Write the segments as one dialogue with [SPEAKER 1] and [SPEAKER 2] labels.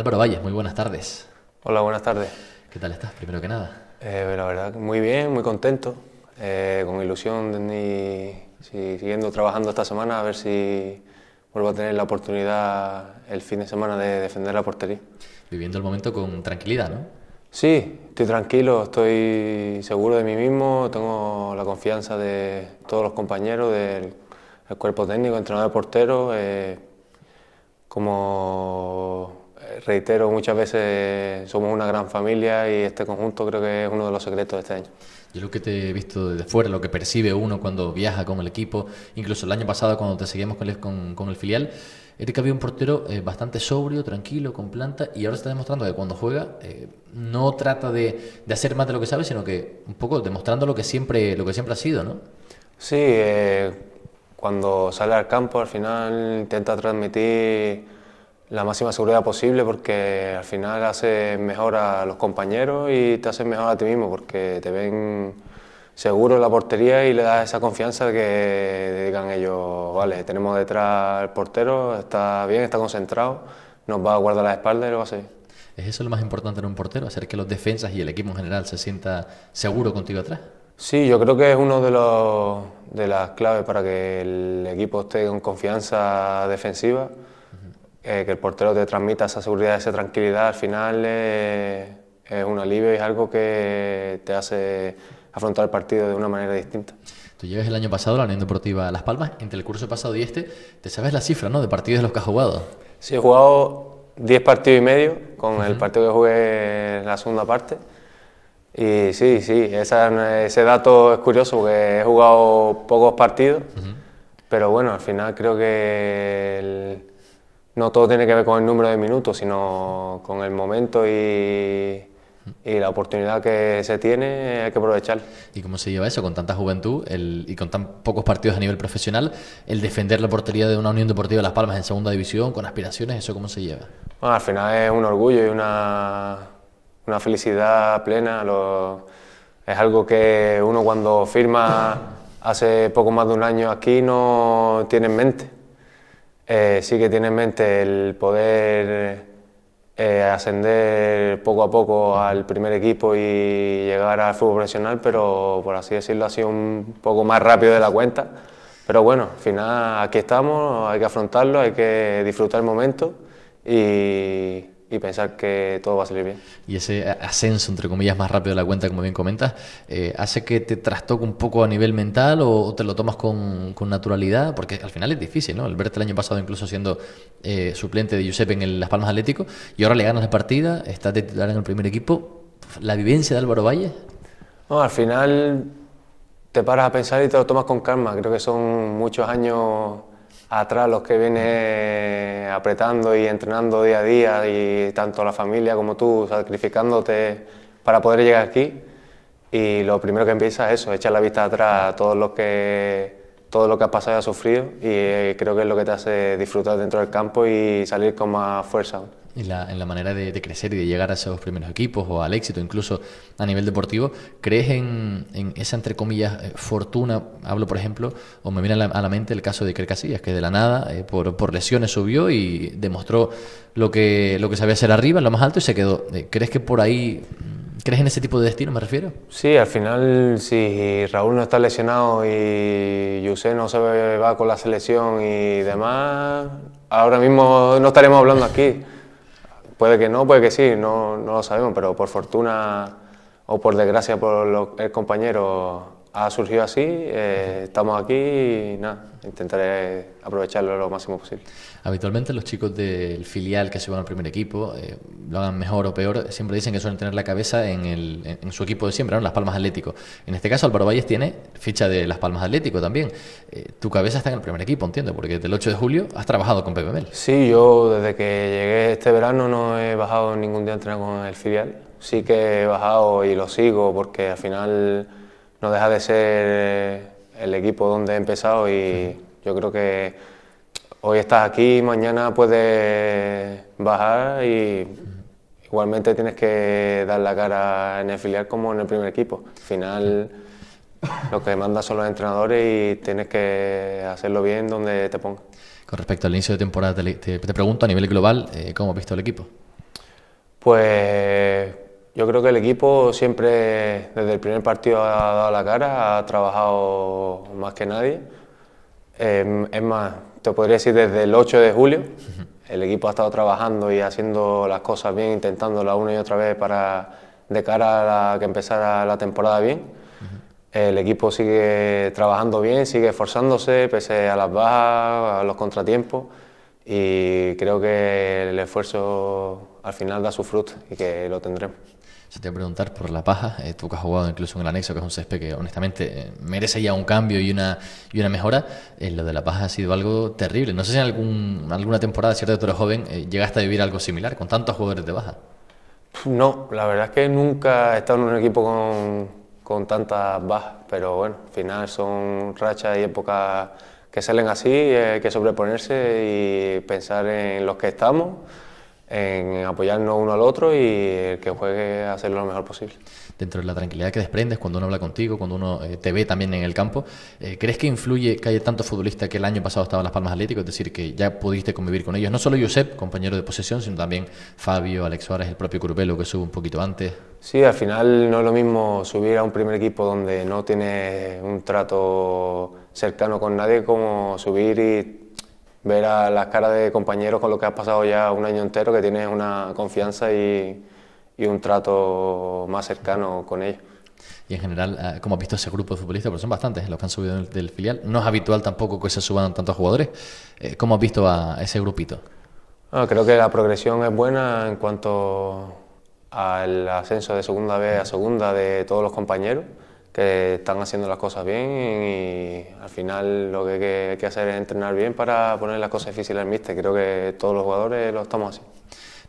[SPEAKER 1] Álvaro Valles, muy buenas tardes. Hola, buenas tardes. ¿Qué tal estás, primero que nada? Eh, la verdad,
[SPEAKER 2] muy bien, muy contento, eh, con ilusión de siguiendo trabajando esta semana a ver si vuelvo a tener la oportunidad el fin de semana de defender la portería. Viviendo el momento con tranquilidad, ¿no? Sí, estoy tranquilo, estoy seguro de mí mismo, tengo la confianza de todos los compañeros, del, cuerpo técnico, entrenador de portero, eh, como reitero, muchas veces somos una gran familia y este conjunto creo que es uno de los secretos de este año.
[SPEAKER 1] Yo lo que te he visto desde fuera, lo que percibe uno cuando viaja con el equipo, incluso el año pasado cuando te seguimos con el, con, el filial, es había un portero eh, bastante sobrio, tranquilo, con planta, y ahora se está demostrando que cuando juega eh, no trata de, hacer más de lo que sabe, sino que un poco demostrando lo que siempre, lo que siempre ha sido, ¿no?
[SPEAKER 2] Sí, eh, cuando sale al campo al final intenta transmitir la máxima seguridad posible porque al final hace mejor a los compañeros y te hace mejor a ti mismo porque te ven seguro en la portería y le das esa confianza de que digan ellos, vale, tenemos detrás el portero, está bien, está concentrado, nos va a guardar la espalda
[SPEAKER 1] y lo va a hacer. ¿Es eso lo más importante en un portero? Hacer que los defensas y el equipo en general se sienta seguro contigo atrás.
[SPEAKER 2] Sí, yo creo que es uno de, de las claves para que el equipo esté con confianza defensiva eh, que el portero te transmita esa seguridad, esa tranquilidad, al final eh, es un alivio y es algo que te hace
[SPEAKER 1] afrontar el partido de una manera distinta. Tú llevas el año pasado la Unión Deportiva Las Palmas, entre el curso pasado y este, ¿te sabes la cifra ¿no? de partidos de los que has jugado?
[SPEAKER 2] Sí, he jugado 10 partidos y medio con el partido que jugué en la segunda parte. Y sí, sí, ese dato es curioso porque he jugado pocos partidos, pero bueno, al final creo que el, no todo tiene que ver con el número de minutos, sino con el momento y, la oportunidad que se tiene hay que
[SPEAKER 1] aprovechar. ¿Y cómo se lleva eso con tanta juventud y con tan pocos partidos a nivel profesional? El defender la portería de una Unión Deportiva de Las Palmas en segunda división con aspiraciones, ¿eso cómo se lleva?
[SPEAKER 2] al final es un orgullo y una, felicidad plena. es algo que uno cuando firma hace poco más de un año aquí no tiene en mente eh, sí que tiene en mente el poder eh, ascender poco a poco al primer equipo y llegar al fútbol profesional, pero por así decirlo ha sido un poco más rápido de la cuenta. Pero bueno, al final aquí estamos, hay que afrontarlo, hay que disfrutar el momento y y pensar que todo va a salir bien.
[SPEAKER 1] Y ese ascenso, entre comillas, más rápido de la cuenta, como bien comentas, eh, ¿hace que te trastoque un poco a nivel mental o, te lo tomas con, naturalidad? Porque al final es difícil, ¿no? El verte el año pasado incluso siendo eh, suplente de Giuseppe en el Las Palmas Atlético y ahora le ganas la partida, estás titular en el primer equipo. ¿La vivencia de Álvaro Valle? No,
[SPEAKER 2] al final te paras a pensar y te lo tomas con calma. Creo que son muchos años atrás los que vienes apretando y entrenando día a día y tanto la familia como tú sacrificándote para poder llegar aquí. Y lo primero que empieza es eso, echar la vista atrás a todos los que todo lo que has pasado y has sufrido y eh, creo que es lo que te hace disfrutar dentro del campo y salir con más fuerza
[SPEAKER 1] en la, manera de, crecer y de llegar a esos primeros equipos o al éxito, incluso a nivel deportivo, ¿crees en, esa, entre comillas, eh, fortuna? Hablo, por ejemplo, o me viene a la, mente el caso de Iker Casillas, que de la nada, eh, por, lesiones, subió y demostró lo que, lo que sabía hacer arriba, en lo más alto, y se quedó. Eh, ¿Crees que por ahí... Mm, ¿Crees en ese tipo de destino, me refiero?
[SPEAKER 2] Sí, al final, si Raúl no está lesionado y José no se va con la selección y demás, ahora mismo no estaremos hablando aquí. Puede que no, puede que sí, no, no lo sabemos, pero por fortuna o por desgracia por el compañero ha surgido así, eh, estamos aquí y nada, intentaré
[SPEAKER 1] aprovecharlo lo máximo posible. Habitualmente los chicos del filial que se van al primer equipo, eh, lo hagan mejor o peor, siempre dicen que suelen tener la cabeza en, su equipo de siempre, en Las Palmas Atlético. En este caso Álvaro Valles tiene ficha de Las Palmas Atlético también. Eh, tu cabeza está en el primer equipo, entiendo, porque el 8 de julio has trabajado con Pepe Mel.
[SPEAKER 2] Sí, yo desde que llegué este verano no he bajado ningún día a entrenar con el filial. Sí que he bajado y lo sigo porque al final no deja de ser eh, el equipo donde he empezado y yo creo que hoy estás aquí, mañana puedes bajar y igualmente tienes que dar la cara en el filial como en el primer equipo. Al final lo que mandan son los entrenadores y tienes que hacerlo bien donde te pongas.
[SPEAKER 1] Con respecto al inicio de temporada, te, pregunto a nivel global, eh, ¿cómo has visto el equipo?
[SPEAKER 2] Pues yo creo que el equipo siempre, desde el primer partido, ha dado la cara, ha trabajado más que nadie. Em, es más, te podría decir desde el 8 de julio, el equipo ha estado trabajando y haciendo las cosas bien, la una y otra vez para de cara a que empezara la temporada bien. El equipo sigue trabajando bien, sigue esforzándose pese a las bajas, a los contratiempos y creo que el esfuerzo al final da su fruto y que lo tendremos.
[SPEAKER 1] Yo te voy a preguntar por la paja, eh, tú que has jugado incluso en el anexo, que es un césped que honestamente eh, merece ya un cambio y una, y una mejora, eh, lo de la paja ha sido algo terrible. No sé si en algún, alguna temporada, cierto de tú eres joven, llegaste a vivir algo similar con tantos jugadores de baja.
[SPEAKER 2] No, la verdad es que nunca he estado en un equipo con, con tantas bajas, pero bueno, al final son rachas y épocas que salen así, hay que sobreponerse y pensar en los que estamos en apoyarnos uno al otro y el que juegue hacerlo lo mejor posible.
[SPEAKER 1] Dentro de la tranquilidad que desprendes cuando uno habla contigo, cuando uno eh, te ve también en el campo, eh, ¿crees que influye que haya tantos futbolistas que el año pasado estaban en Las Palmas Atléticas... Es decir, que ya pudiste convivir con ellos, no solo Josep, compañero de posesión, sino también Fabio, Alex Suárez, el propio Curupelo... que sube un poquito antes.
[SPEAKER 2] Sí, al final no es lo mismo subir a un primer equipo donde no tienes un trato cercano con nadie como subir y ver a las caras de compañeros con lo que has pasado ya un año entero, que tienes una confianza y, un trato más cercano con ellos.
[SPEAKER 1] Y en general, eh, como has visto ese grupo de futbolistas, porque son bastantes los que han subido del filial, no es habitual tampoco que se suban tantos jugadores. Eh, ¿Cómo has visto a ese grupito?
[SPEAKER 2] Ah, creo que la progresión es buena en cuanto al ascenso de segunda B a segunda de todos los compañeros están haciendo las cosas bien y al final lo que hay que, hacer es entrenar bien para poner las cosas difíciles al míster. Creo que todos los jugadores lo estamos así.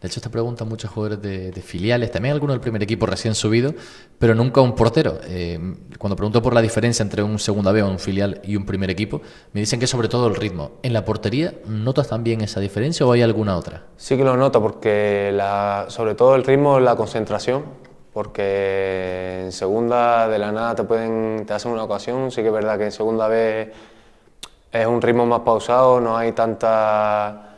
[SPEAKER 1] De hecho, esta pregunta muchos jugadores de, filiales, también algunos del primer equipo recién subido, pero nunca un portero. Eh, cuando pregunto por la diferencia entre un segunda B o un filial y un primer equipo, me dicen que sobre todo el ritmo. ¿En la portería notas también esa diferencia o hay alguna otra?
[SPEAKER 2] Sí que lo noto, porque la, sobre todo el ritmo, la concentración, porque en segunda de la nada te pueden te hacen una ocasión, sí que es verdad que en segunda vez es un ritmo más pausado, no hay tanta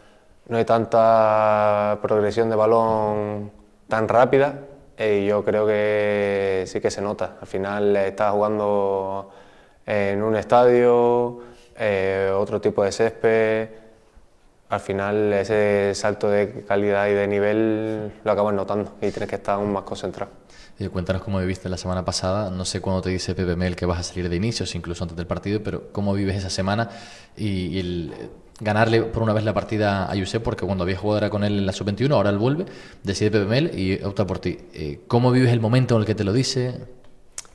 [SPEAKER 2] no hay tanta progresión de balón tan rápida y yo creo que sí que se nota. Al final estás jugando en un estadio, eh, otro tipo de césped, al final ese salto de calidad y de nivel lo acabas notando y tienes que estar aún más concentrado.
[SPEAKER 1] Eh, cuéntanos cómo viviste la semana pasada. No sé cuándo te dice Pepe Mel que vas a salir de inicios, incluso antes del partido, pero cómo vives esa semana y, el eh, ganarle por una vez la partida a Josep, porque cuando había jugado era con él en la sub-21, ahora él vuelve, decide Pepe Mel y opta por ti. Eh, ¿Cómo vives el momento en el que te lo dice?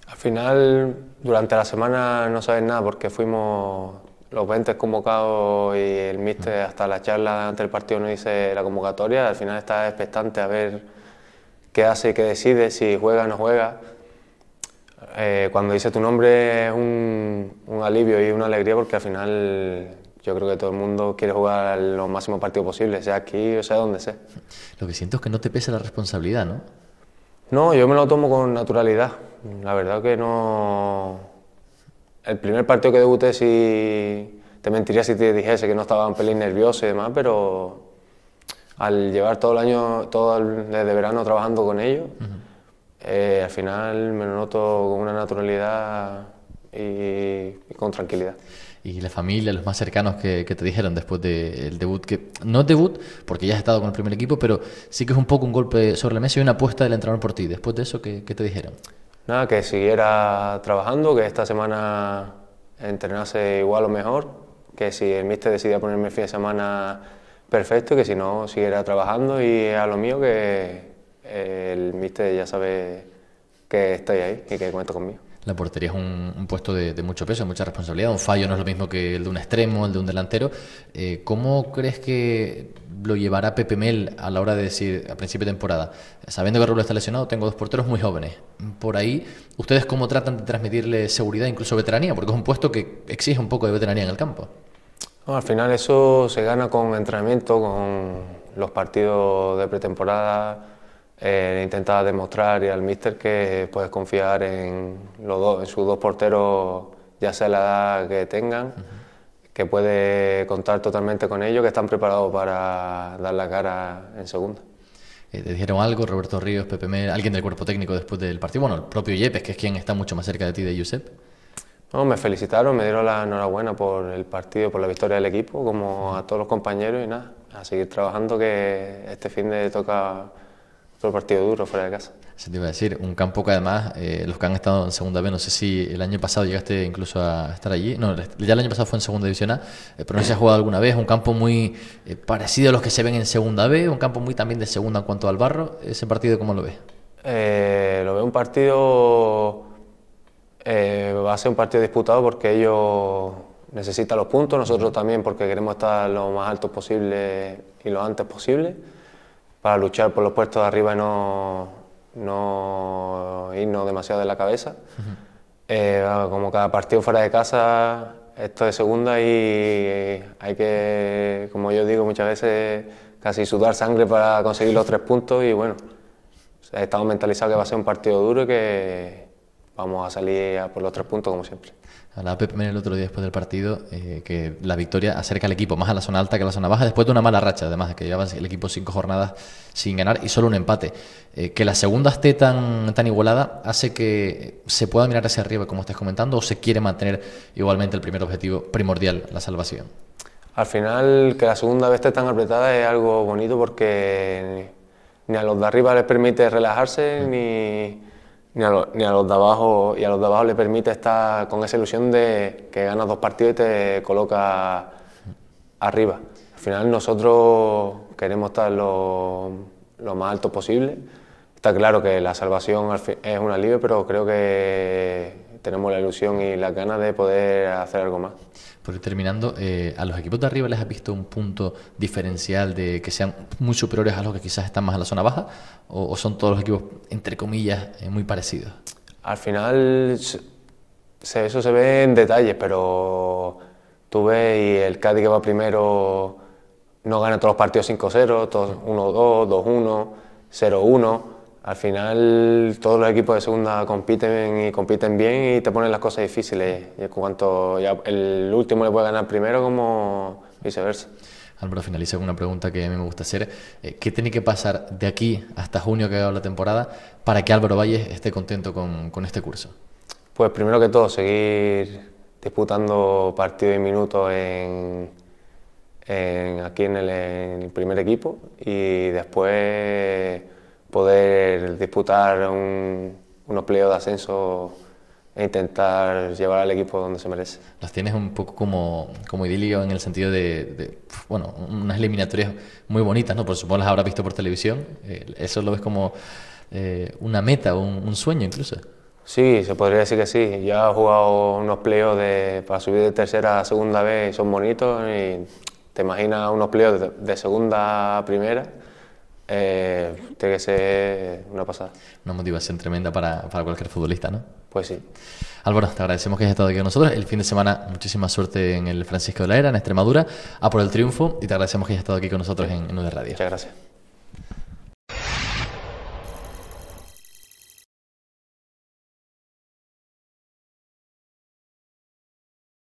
[SPEAKER 1] Al
[SPEAKER 2] final, durante la semana no sabes nada porque fuimos los 20 convocados y el míster mm. hasta la charla antes del partido no dice la convocatoria. Al final estás expectante a ver qué hace, y qué decide, si juega o no juega. Eh, cuando dice tu nombre es un, alivio y una alegría porque al final yo creo que todo el mundo quiere jugar lo máximo partido posible, sea aquí o sea donde sea.
[SPEAKER 1] Lo que siento es que no te pesa la responsabilidad, ¿no?
[SPEAKER 2] No, yo me lo tomo con naturalidad. La verdad que no... El primer partido que debuté sí te mentiría si te dijese que no estaba un pelín nervioso y demás, pero al llevar todo el año, todo el, verano trabajando con ellos, eh, al final me lo noto con una
[SPEAKER 1] naturalidad y, con tranquilidad. Y la familia, los más cercanos que, te dijeron después del debut, que no debut, porque ya has estado con el primer equipo, pero sí que es un poco un golpe sobre la mesa y una apuesta del entrenador por ti. Después de eso, ¿qué, te dijeron?
[SPEAKER 2] Nada, que siguiera trabajando, que esta semana entrenase igual o mejor, que si el míster decidía ponerme fin de semana perfecto, que si no siguiera trabajando y a lo mío que eh, el míster ya sabe que estoy ahí y que cuento conmigo.
[SPEAKER 1] La portería es un, puesto de, mucho peso, mucha responsabilidad. Un fallo no es lo mismo que el de un extremo, el de un delantero. Eh, ¿Cómo crees que lo llevará Pepe Mel a la hora de decir a principio de temporada? Sabiendo que Rulo está lesionado, tengo dos porteros muy jóvenes. Por ahí, ¿ustedes cómo tratan de transmitirle seguridad, incluso veteranía? Porque es un puesto que exige un poco de veteranía en el campo
[SPEAKER 2] al final eso se gana con entrenamiento, con los partidos de pretemporada, eh, intentar demostrar y al míster que puedes confiar en, los dos, en sus dos porteros, ya sea la edad que tengan, que puede contar totalmente con ellos, que están preparados para dar la cara en segunda.
[SPEAKER 1] Eh, ¿Te dijeron algo Roberto Ríos, Pepe Mel, alguien del cuerpo técnico después del partido? Bueno, el propio Yepes, que es quien está mucho más cerca de ti de Josep.
[SPEAKER 2] No, me felicitaron, me dieron la enhorabuena por el partido, por la victoria del equipo, como a todos los compañeros y nada, a seguir trabajando que este fin de toca otro partido duro fuera de casa.
[SPEAKER 1] Se te iba a decir, un campo que además, eh, los que han estado en segunda B, no sé si el año pasado llegaste incluso a estar allí, no, ya el año pasado fue en segunda división A, eh, pero no se ha jugado alguna vez, un campo muy eh, parecido a los que se ven en segunda B, un campo muy también de segunda en cuanto al barro, ese partido ¿cómo lo ves?
[SPEAKER 2] lo veo un partido a ser un partido disputado porque ellos necesitan los puntos, nosotros también porque queremos estar lo más altos posible y lo antes posible para luchar por los puestos de arriba y no, no irnos demasiado de la cabeza. eh, como cada partido fuera de casa, esto de segunda y eh, hay que, como yo digo muchas veces, casi sudar sangre para conseguir los tres puntos y bueno, estamos mentalizados que va a ser un partido duro y que vamos a salir a por los tres puntos como siempre.
[SPEAKER 1] A la PPM el otro día después del partido eh, que la victoria acerca al equipo más a la zona alta que a la zona baja después de una mala racha, además de que llevaba el equipo cinco jornadas sin ganar y solo un empate. Eh, que la segunda esté tan, tan igualada hace que se pueda mirar hacia arriba, como estás comentando, o se quiere mantener igualmente el primer objetivo primordial, la salvación.
[SPEAKER 2] Al final, que la segunda vez esté tan apretada es algo bonito porque ni a los de arriba les permite relajarse, mm. ni ni a, los de abajo, y a los de abajo le permite estar con esa ilusión de que ganas dos partidos y te coloca arriba. Al final nosotros queremos estar lo, lo más alto posible. Está claro que la salvación es un alivio, pero creo que tenemos la ilusión y la gana de poder hacer algo más.
[SPEAKER 1] Por terminando, eh, ¿a los equipos de arriba les has visto un punto diferencial de que sean muy superiores a los que quizás están más en la zona baja? ¿O, son todos los equipos, entre comillas, eh, muy parecidos?
[SPEAKER 2] Al final, eso se ve en detalles, pero tú ves y el Cádiz que va primero no gana todos los partidos 5-0, 1-2, 2-1, 0-1 al final todos los equipos de segunda compiten y compiten bien y te ponen las cosas difíciles. Y cuanto el último le puede ganar primero como
[SPEAKER 1] viceversa. Álvaro, finaliza con una pregunta que a mí me gusta hacer. Eh, ¿Qué tiene que pasar de aquí hasta junio que ha acaba la temporada para que Álvaro Valles esté contento con, este curso?
[SPEAKER 2] Pues primero que todo, seguir disputando partidos y minutos en, aquí en el primer equipo y después disputar un, unos pleos de ascenso e intentar llevar al equipo donde se merece.
[SPEAKER 1] Los tienes un poco como, como idilio en el sentido de, bueno, unas eliminatorias muy bonitas, ¿no? Por supuesto las habrás visto por televisión. Eh, ¿Eso lo ves como eh, una meta, un, un, sueño incluso?
[SPEAKER 2] Sí, se podría decir que sí. Ya he jugado unos pleos para subir de tercera a segunda vez y son bonitos. Y te imaginas unos pleos de, de segunda a primera eh,
[SPEAKER 1] tiene que ser una pasada. Una motivación tremenda para, para, cualquier futbolista, ¿no? Pues sí. Álvaro, te agradecemos que hayas estado aquí con nosotros. El fin de semana, muchísima suerte en el Francisco de la Era, en Extremadura, a por el triunfo, y te agradecemos que hayas estado aquí con nosotros en, en UD Radio. Muchas gracias.